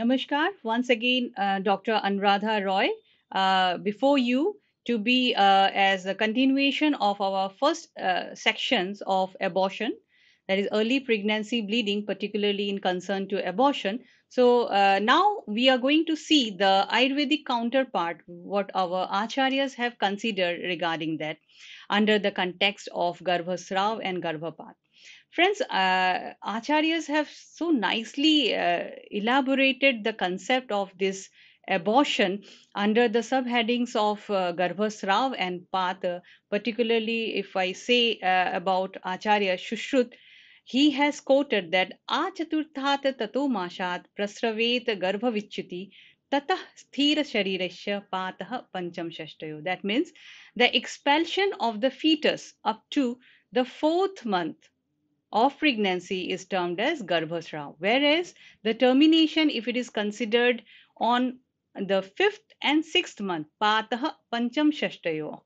Namaskar. Once again, uh, Dr. Anuradha Roy, uh, before you to be uh, as a continuation of our first uh, sections of abortion, that is early pregnancy bleeding, particularly in concern to abortion. So uh, now we are going to see the Ayurvedic counterpart, what our acharyas have considered regarding that under the context of Garbhasrav and Garbhapat. Friends, uh, acharyas have so nicely uh, elaborated the concept of this abortion under the subheadings of uh, Garbhasrav and Patha, particularly if I say uh, about Acharya Shushrut, he has quoted that Achaturthat tato mashat prasravet garbhavichiti tatah sthira sharirasya patah pancham shashtayo. That means the expulsion of the fetus up to the fourth month of pregnancy is termed as Garbhasra, whereas the termination, if it is considered on the fifth and sixth month, Patah Pancham Shashtayo,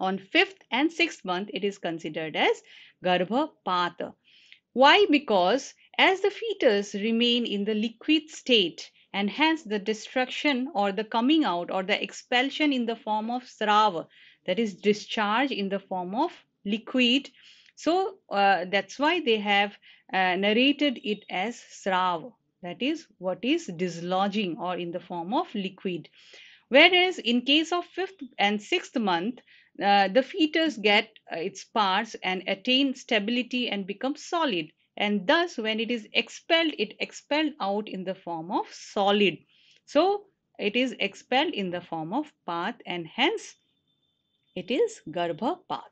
on fifth and sixth month, it is considered as Garbhapata. Why? Because as the fetus remain in the liquid state and hence the destruction or the coming out or the expulsion in the form of srava, that is discharge in the form of liquid so uh, that's why they have uh, narrated it as srav, that is, what is dislodging or in the form of liquid. Whereas in case of fifth and sixth month, uh, the fetus get uh, its parts and attain stability and become solid. And thus, when it is expelled, it expelled out in the form of solid. So it is expelled in the form of path and hence it is path.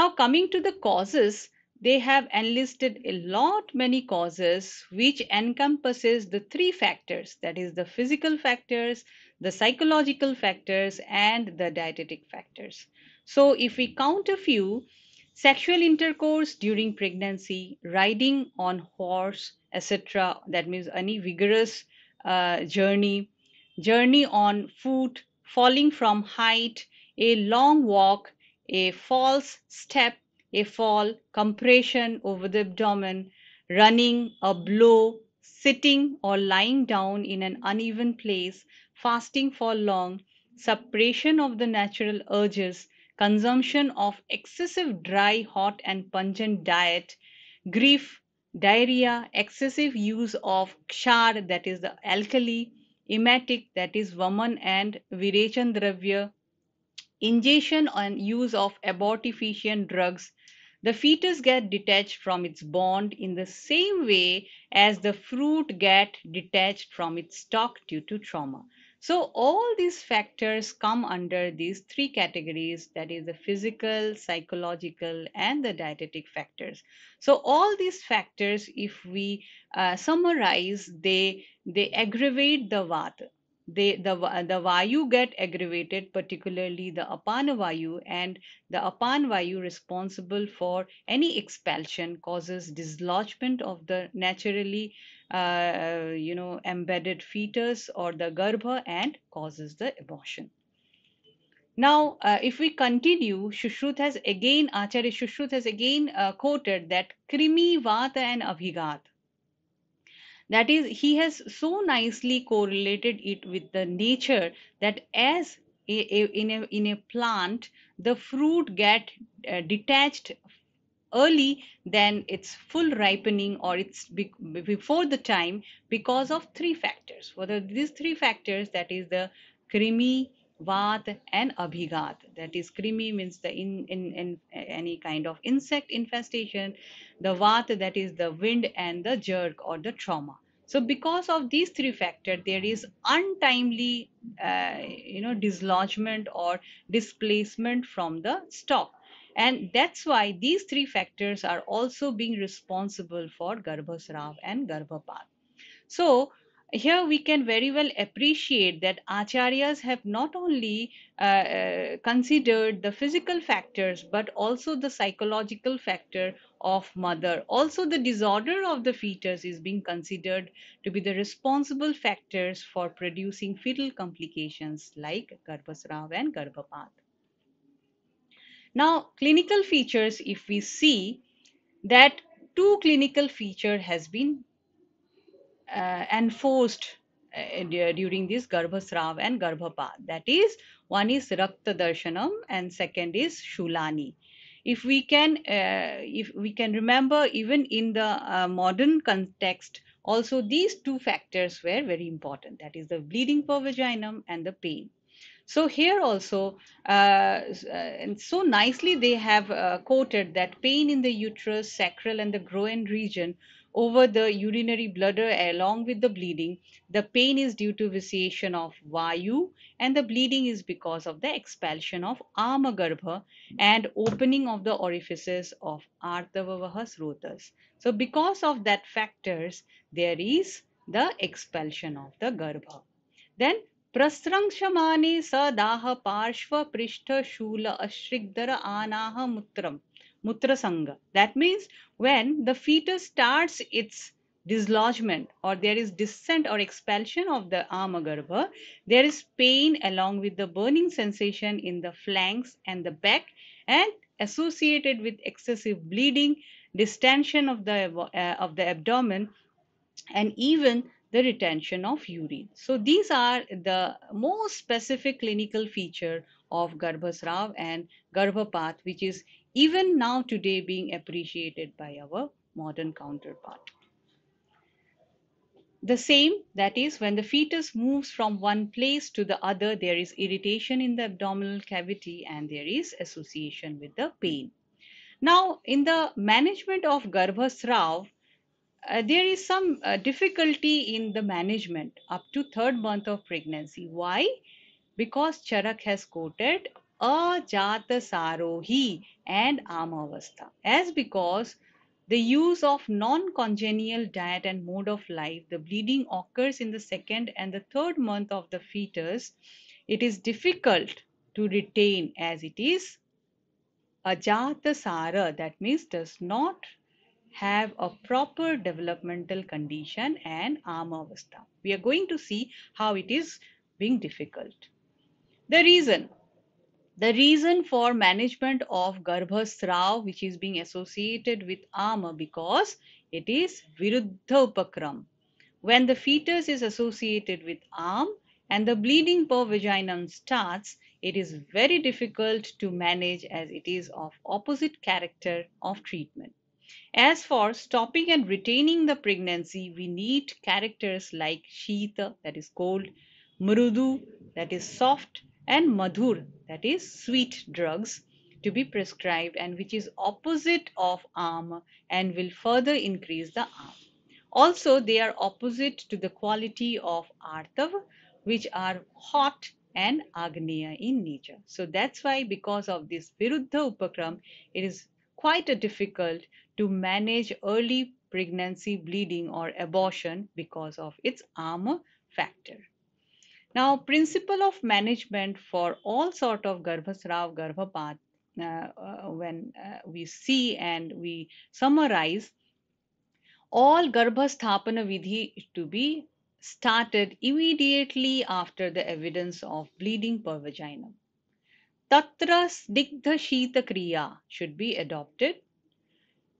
Now coming to the causes, they have enlisted a lot many causes which encompasses the three factors that is the physical factors, the psychological factors and the dietetic factors. So if we count a few, sexual intercourse during pregnancy, riding on horse, etc. That means any vigorous uh, journey, journey on foot, falling from height, a long walk, a false step, a fall, compression over the abdomen, running, a blow, sitting or lying down in an uneven place, fasting for long, suppression of the natural urges, consumption of excessive dry, hot, and pungent diet, grief, diarrhea, excessive use of kshar, that is the alkali, emetic, that is vaman, and virachandravya, ingestion and use of abortifacient drugs, the fetus get detached from its bond in the same way as the fruit get detached from its stalk due to trauma. So all these factors come under these three categories that is the physical, psychological and the dietetic factors. So all these factors if we uh, summarize they they aggravate the vata they the the vayu get aggravated particularly the apana vayu and the apana vayu responsible for any expulsion causes dislodgement of the naturally uh, you know embedded fetus or the garbha and causes the abortion now uh, if we continue shushrut has again acharya shushrut has again uh, quoted that krimi vata and abhigat that is, he has so nicely correlated it with the nature that as a, a, in, a, in a plant, the fruit get uh, detached early than its full ripening or it's be before the time because of three factors. Whether these three factors? That is the creamy vat and abhigat that is krimi means the in, in in any kind of insect infestation the vat that is the wind and the jerk or the trauma so because of these three factors there is untimely uh, you know dislodgement or displacement from the stock and that's why these three factors are also being responsible for garbhasrav and garbhapat so here we can very well appreciate that acharyas have not only uh, uh, considered the physical factors but also the psychological factor of mother also the disorder of the fetus is being considered to be the responsible factors for producing fetal complications like garbhasrav and garbhapat now clinical features if we see that two clinical feature has been uh, enforced uh, during this Garbhasrav and garbhapa. That is, one is Rakta Darshanam and second is Shulani. If we can, uh, if we can remember, even in the modern context, also these two factors were very important. That is the bleeding per vaginum and the pain. So here also, uh, and so nicely they have uh, quoted that pain in the uterus, sacral, and the groin region over the urinary bladder along with the bleeding. The pain is due to vitiation of vayu and the bleeding is because of the expulsion of amagarbha and opening of the orifices of artavavaha srotas. So because of that factors, there is the expulsion of the garbha. Then shamani सदाह parshva pristha shula अश्रिग्धर anaha mutram. Mutrasanga. That means when the fetus starts its dislodgement or there is descent or expulsion of the amagarbha, there is pain along with the burning sensation in the flanks and the back and associated with excessive bleeding, distension of the, uh, of the abdomen and even the retention of urine. So these are the most specific clinical feature of Garbhasrav and Garbhapath, which is even now today being appreciated by our modern counterpart. The same, that is, when the fetus moves from one place to the other, there is irritation in the abdominal cavity and there is association with the pain. Now, in the management of Garbhasrav, uh, there is some uh, difficulty in the management up to third month of pregnancy. Why? Because Charak has quoted Ajata Sarohi and amavastha as because the use of non-congenial diet and mode of life the bleeding occurs in the second and the third month of the fetus it is difficult to retain as it is ajatasara that means does not have a proper developmental condition and amavastha we are going to see how it is being difficult the reason the reason for management of Garbhasrav which is being associated with ama because it is Viruddha Upakram. When the fetus is associated with arm and the bleeding per vaginum starts, it is very difficult to manage as it is of opposite character of treatment. As for stopping and retaining the pregnancy, we need characters like Sheeta, that is cold, Murudu, that is soft, and madhur, that is sweet drugs to be prescribed and which is opposite of arm and will further increase the arm. Also, they are opposite to the quality of artav, which are hot and agniya in nature. So that's why because of this viruddha upakram, it is quite a difficult to manage early pregnancy bleeding or abortion because of its arm factor. Now, principle of management for all sort of Garbhasrav, Garbhapath, uh, uh, when uh, we see and we summarize, all Garbhasthapana Vidhi to be started immediately after the evidence of bleeding per vagina. Tatra Digdha Shita Kriya should be adopted.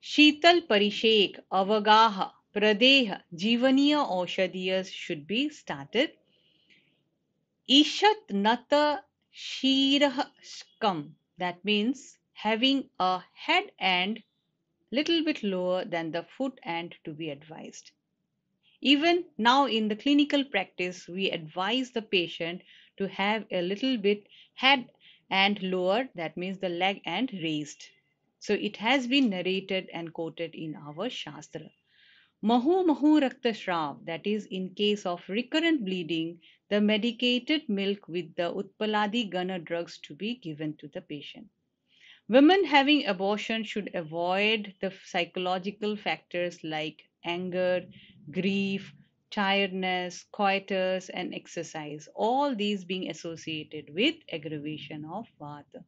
Shital Parishek, Avagaha, Pradeha, Jivaniya Oshadiyas should be started Ishat Nata Shirah Skam. That means having a head end little bit lower than the foot end to be advised. Even now in the clinical practice, we advise the patient to have a little bit head and lower, that means the leg end raised. So it has been narrated and quoted in our Shastra. Mahu Mahu Rakta that is, in case of recurrent bleeding, the medicated milk with the Utpaladi Gana drugs to be given to the patient. Women having abortion should avoid the psychological factors like anger, grief, tiredness, coitus, and exercise, all these being associated with aggravation of vata.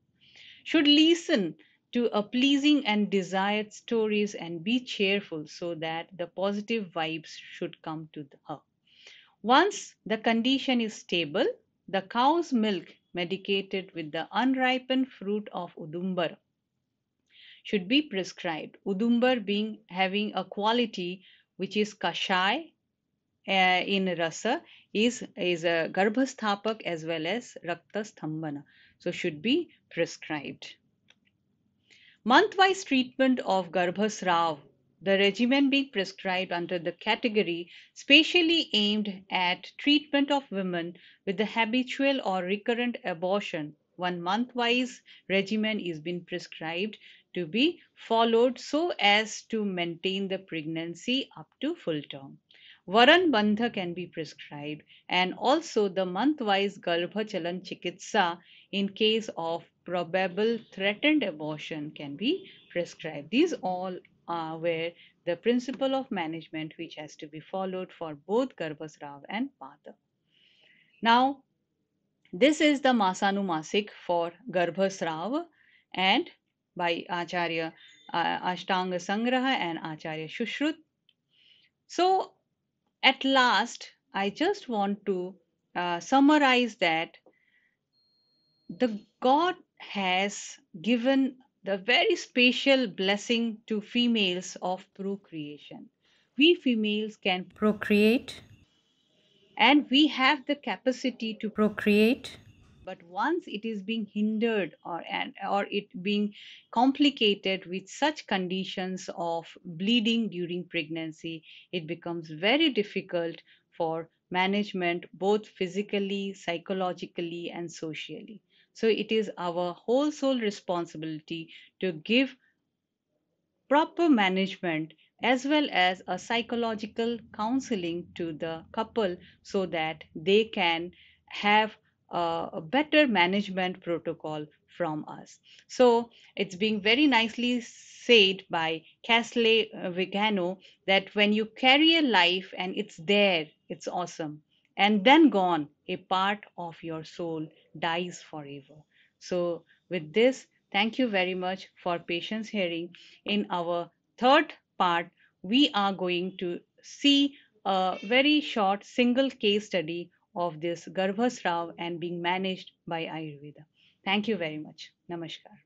Should listen to a pleasing and desired stories and be cheerful so that the positive vibes should come to her. Once the condition is stable, the cow's milk medicated with the unripened fruit of udumbar should be prescribed. Udumbar being having a quality which is kashai uh, in rasa is is a garbhasthapak as well as rakta sthambana so should be prescribed Month-wise treatment of Garbhasrav, the regimen being prescribed under the category specially aimed at treatment of women with the habitual or recurrent abortion, one month-wise regimen is being prescribed to be followed so as to maintain the pregnancy up to full term. Varan Bandha can be prescribed and also the month-wise Garbhachalan Chikitsa in case of probable threatened abortion can be prescribed. These all are where the principle of management which has to be followed for both Garbhasrav and Pata. Now, this is the Masanumasic for Garbhasrav and by Acharya uh, Ashtanga Sangraha and Acharya Shushrut. So, at last, I just want to uh, summarize that the God has given the very special blessing to females of procreation. We females can procreate and we have the capacity to procreate but once it is being hindered or and, or it being complicated with such conditions of bleeding during pregnancy it becomes very difficult for management both physically psychologically and socially so it is our whole soul responsibility to give proper management as well as a psychological counseling to the couple so that they can have a better management protocol from us. So it's being very nicely said by Casley uh, Vigano that when you carry a life and it's there, it's awesome, and then gone, a part of your soul dies forever. So, with this, thank you very much for patience hearing. In our third part, we are going to see a very short single case study of this Garbhas and being managed by Ayurveda. Thank you very much. Namaskar.